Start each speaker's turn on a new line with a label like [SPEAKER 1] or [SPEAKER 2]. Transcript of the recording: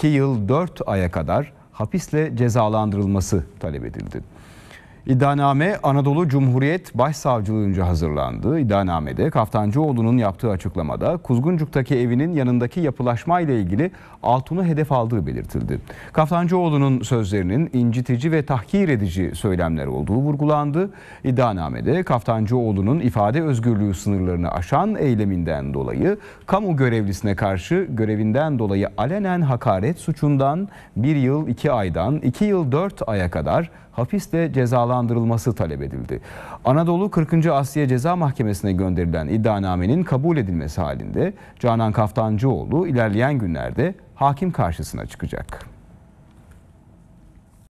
[SPEAKER 1] 2 yıl 4 aya kadar hapisle cezalandırılması talep edildi. İddianame Anadolu Cumhuriyet Başsavcılığınca hazırlandı. İddianamede Kaftancıoğlu'nun yaptığı açıklamada Kuzguncuk'taki evinin yanındaki yapılaşma ile ilgili altını hedef aldığı belirtildi. Kaftancıoğlu'nun sözlerinin incitici ve tahkir edici söylemler olduğu vurgulandı. İddianamede Kaftancıoğlu'nun ifade özgürlüğü sınırlarını aşan eyleminden dolayı kamu görevlisine karşı görevinden dolayı alenen hakaret suçundan bir yıl iki aydan iki yıl dört aya kadar hapiste cezalandırılmıştı cezalandırılması talep edildi. Anadolu 40. Asya Ceza Mahkemesi'ne gönderilen iddianamenin kabul edilmesi halinde Canan Kaftancıoğlu ilerleyen günlerde hakim karşısına çıkacak.